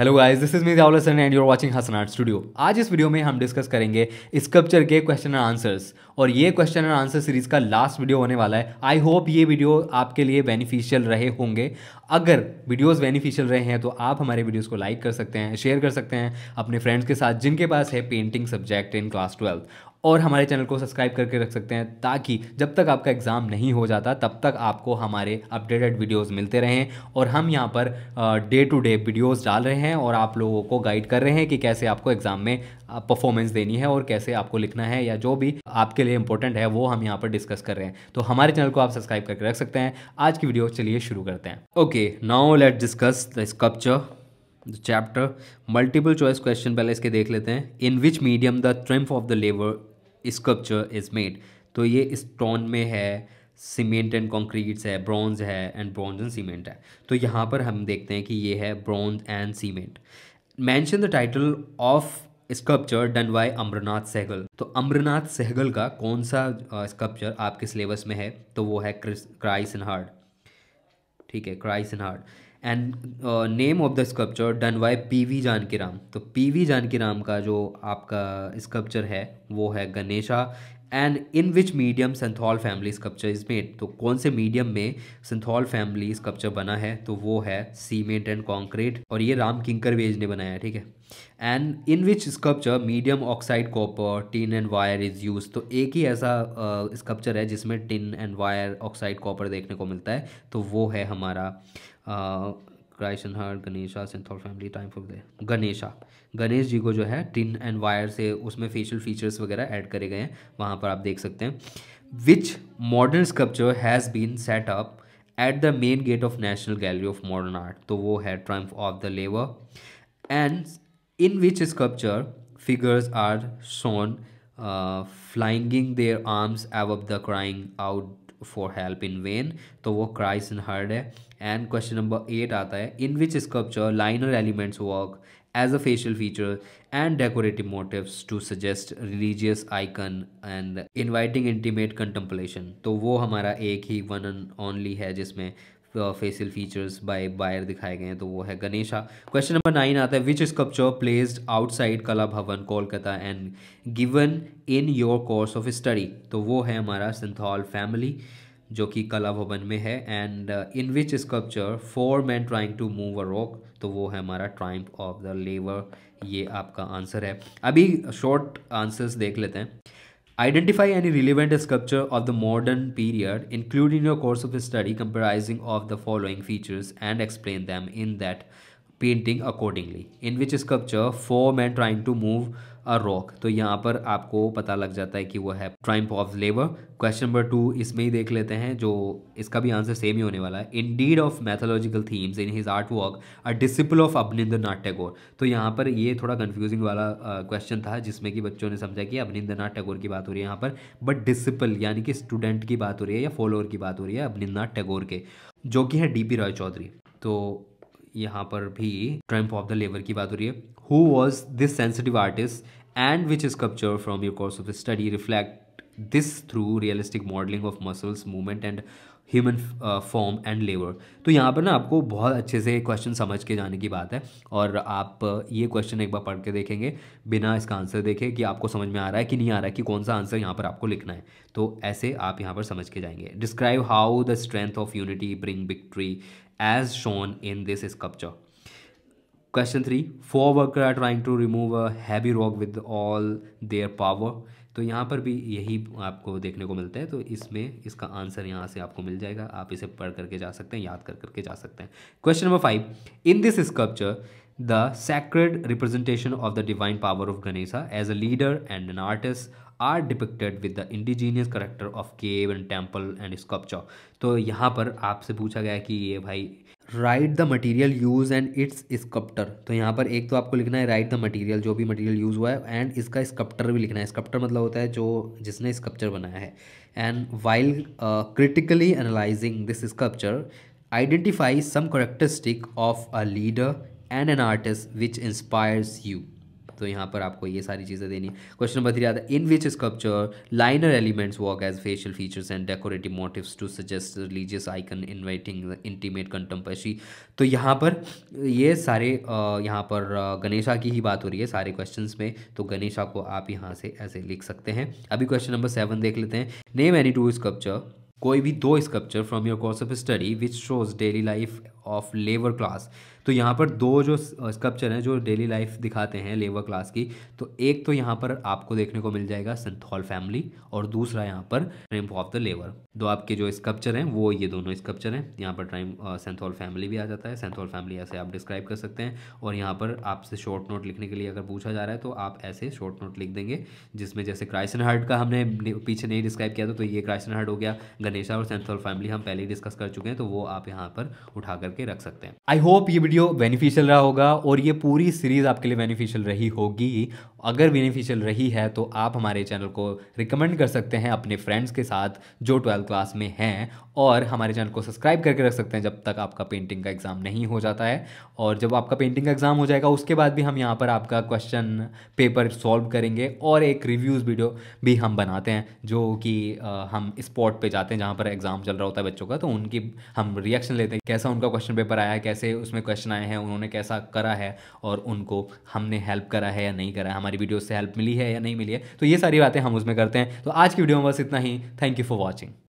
Hello guys this is me Rahul Hasan and you are watching Hasan Art Studio आज इस video में हम डिस्कस करेंगे स्कल्पचर के क्वेश्चन एंड आंसर्स और ये क्वेश्चन एंड आंसर सीरीज का लास्ट वीडियो होने वाला है आई होप ये वीडियो आपके लिए बेनिफिशियल रहे होंगे अगर वीडियोस बेनिफिशियल रहे हैं तो आप हमारे वीडियोस को लाइक कर सकते हैं शेयर कर सकते हैं अपने फ्रेंड्स के साथ जिनके पास है painting subject in class twelfth और हमारे चैनल को सब्सक्राइब करके रख सकते हैं ताकि जब तक आपका एग्ज़ाम नहीं हो जाता तब तक आपको हमारे अपडेटेड वीडियोस मिलते रहें और हम यहाँ per day to day videos डाल रहे हैं और आप लोगों को गाइड कर रहे हैं कि कैसे आपको एग्ज़ाम में परफॉर्मेंस देनी है और कैसे आपको लिखना है या जो भी आपके लिए इंपॉर्टेंट है वो हम यहाँ पर डिस्कस कर रहे हैं तो हमारे चैनल को आप सब्सक्राइब करके रख सकते हैं आज की वीडियो चलिए शुरू करते हैं okay now let discuss the sculpture chapter multiple choice question पहले इसके देख लेते हैं in which medium the triumph of the labour sculpture is made तो ये स्टोन में है सीमेंट एंड कॉन्क्रीट्स है ब्रॉन्ज है एंड ब्रॉन्ज एंड सीमेंट है तो यहाँ पर हम देखते हैं कि ये है bronze and cement mention the title of sculpture done by Amarnath Sehgal तो अमरनाथ सहगल का कौन सा स्कल्पचर आपके सिलेबस में है तो वो है क्राइस एंड हार्ड ठीक है cries in heart and name of the sculpture done by P V Janaki Ram तो पी वी जानकी राम का जो आपका स्कल्पचर है वो है Ganesha and in which medium Santhal family sculpture is made तो कौन से मीडियम में संथॉल फैमिली स्कप्चर बना है तो वो है सीमेंट एंड कॉन्क्रीट और ये राम किंकर वेज ने बनाया है ठीक है and in which sculpture medium oxide copper tin and wire is use तो एक ही ऐसा स्कप्चर uh, है जिसमें tin and wire oxide copper देखने को मिलता है तो वो है हमारा क्राइशन हर Ganesha Santhal family time for Ganesha Ganesh ji को जो है टिन एंड वायर से उसमें फेशियल फीचर्स वगैरह ऐड करे गए हैं वहाँ पर आप देख सकते हैं which modern sculpture has been set up at the main gate of National Gallery of Modern Art तो वो है triumph of the labour and in which sculpture figures are shown flinging their arms एव the crying out for help in vain तो वो cries in heard है and question number eight आता है in which sculpture linear elements work as a facial feature and decorative motive to suggest religious icon and inviting intimate contemplation तो वो हमारा एक ही one and only है जिसमें facial features bye buyer दिखाए गए हैं तो वो है गणेशा क्वेश्चन नंबर नाइन आता है विच sculpture placed outside Kala Bhavan Kolkata and given in your course of study तो वो है हमारा सिंथॉल फैमिली जो कि कला भवन में है and in which sculpture four man trying to move a rock तो वो है हमारा ट्राइम्प ऑफ द लेबर ये आपका आंसर है अभी शॉर्ट आंसर्स देख लेते हैं Identify any relevant sculpture of the modern period, including in your course of study comprising of the following features and explain them in that painting accordingly in which sculpture four man trying to move a rock तो यहाँ पर आपको पता लग जाता है कि वो है triumph of labour question number two इसमें ही देख लेते हैं जो इसका भी आंसर सेम ही होने वाला है indeed of mythological themes in his art work a disciple of Abanindra Nath Tagore तो यहाँ पर ये थोड़ा कन्फ्यूजिंग वाला क्वेश्चन था जिसमें कि बच्चों ने समझा कि अभिनिंद्र नाथ टैगोर की बात हो रही है यहाँ पर बट डिसिपल यानी कि स्टूडेंट की बात हो रही है या फॉलोअर की बात हो रही है अभिनिंद्र नाथ टैगोर के जो कि है डी पी रॉय चौधरी तो यहाँ पर भी ट्रम्प ऑफ द लेबर की बात हो रही है who was this sensitive artist and which is sculpture from your course of study reflect this through realistic modelling of muscles movement and human form and labour तो यहाँ पर ना आपको बहुत अच्छे से क्वेश्चन समझ के जाने की बात है और आप uh, ये क्वेश्चन एक बार पढ़ के देखेंगे बिना इसका आंसर देखे कि आपको समझ में आ रहा है कि नहीं आ रहा है कि कौन सा आंसर यहाँ पर आपको लिखना है तो ऐसे आप यहाँ पर समझ के जाएंगे describe how the strength of unity bring victory as shown in this sculpture. Question 3 four worker are trying to remove a heavy rock with all their power. तो यहाँ पर भी यही आपको देखने को मिलता है तो इसमें इसका आंसर यहाँ से आपको मिल जाएगा आप इसे पढ़ करके जा सकते हैं याद कर करके जा सकते हैं question number five in this sculpture the sacred representation of the divine power of Ganesha as a leader and an artist are depicted with the indigenous character of cave and temple and sculpture तो यहाँ पर आपसे पूछा गया कि ये भाई right the material use and its sculptor तो यहाँ पर एक तो आपको लिखना है राइट द मटीरियल जो भी मटीरियल यूज हुआ है एंड इसका स्कप्टर भी लिखना है स्कप्टर मतलब होता है जो जिसने स्कप्चर बनाया है and while critically analysing this sculpture identify some characteristic of a leader and an artist which inspires you तो यहाँ पर आपको ये सारी चीज़ें देनी है क्वेश्चन नंबर थ्री आता है in which sculpture linear elements work as facial features and decorative motives to suggest religious icon inviting intimate contemporary तो यहाँ पर ये सारे यहाँ पर गणेशा की ही बात हो रही है सारे क्वेश्चन में तो गणेशा को आप यहाँ से ऐसे लिख सकते हैं अभी क्वेश्चन नंबर सेवन देख लेते हैं नेम एनी टू स्कल्पचर कोई भी दो sculpture from your course of study which shows daily life of labour class तो यहाँ पर दो जो स्कल्पचर हैं जो डेली लाइफ दिखाते हैं लेबर क्लास की तो एक तो यहाँ पर आपको देखने को मिल जाएगा संथौल फैमिली और दूसरा यहाँ पर ट्राइम्फ ऑफ द लेबर दो आपके जो स्कल्पचर हैं वो ये दोनों स्कल्पचर हैं यहाँ पर ट्राइम सेंथॉल फैमिली भी आ जाता है सेंथॉल फैमिली ऐसे आप डिस्क्राइब कर सकते हैं और यहाँ पर आपसे शॉर्ट नोट लिखने के लिए अगर पूछा जा रहा है तो आप ऐसे शॉर्ट नोट लिख देंगे जिसमें जैसे क्राइसन हार्ट का हमने पीछे नहीं डिस्क्राइब किया था तो ये क्राइसन हार्ट हो गया गणेशा और सेंथॉल फैमिली हम पहले ही डिस्कस कर चुके हैं तो वो आप यहाँ पर उठाकर करके रख सकते हैं आई होप ये वीडियो बेनिफिशियल रहा होगा और ये पूरी सीरीज आपके लिए बेनिफिशियल रही होगी अगर बेनिफिशियल रही है तो आप हमारे चैनल को रिकमेंड कर सकते हैं अपने फ्रेंड्स के साथ जो ट्वेल्थ क्लास में हैं और हमारे चैनल को सब्सक्राइब करके रख सकते हैं जब तक आपका पेंटिंग का एग्ज़ाम नहीं हो जाता है और जब आपका पेंटिंग का एग्ज़ाम हो जाएगा उसके बाद भी हम यहाँ पर आपका क्वेश्चन पेपर सॉल्व करेंगे और एक रिव्यूज़ वीडियो भी हम बनाते हैं जो कि हम स्पॉट पर जाते हैं जहाँ पर एग्ज़ाम चल रहा होता है बच्चों का तो उनकी हम रिएक्शन लेते हैं कैसा उनका क्वेश्चन पेपर आया है कैसे उसमें क्वेश्चन आए हैं उन्होंने कैसा करा है और उनको हमने हेल्प करा है या नहीं करा है हमारी वीडियो से हेल्प मिली है या नहीं मिली है तो ये सारी बातें हम उसमें करते हैं तो आज की वीडियो में बस इतना ही थैंक यू फॉर वॉचिंग